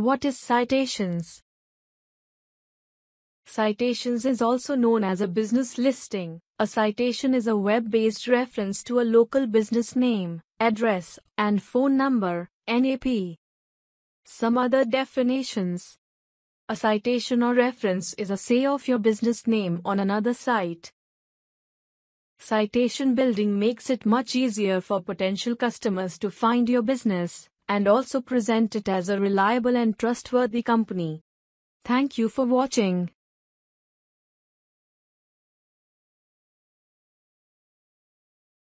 What is citations? Citations is also known as a business listing. A citation is a web-based reference to a local business name, address, and phone number, NAP. Some other definitions. A citation or reference is a say of your business name on another site. Citation building makes it much easier for potential customers to find your business and also present it as a reliable and trustworthy company. Thank you for watching.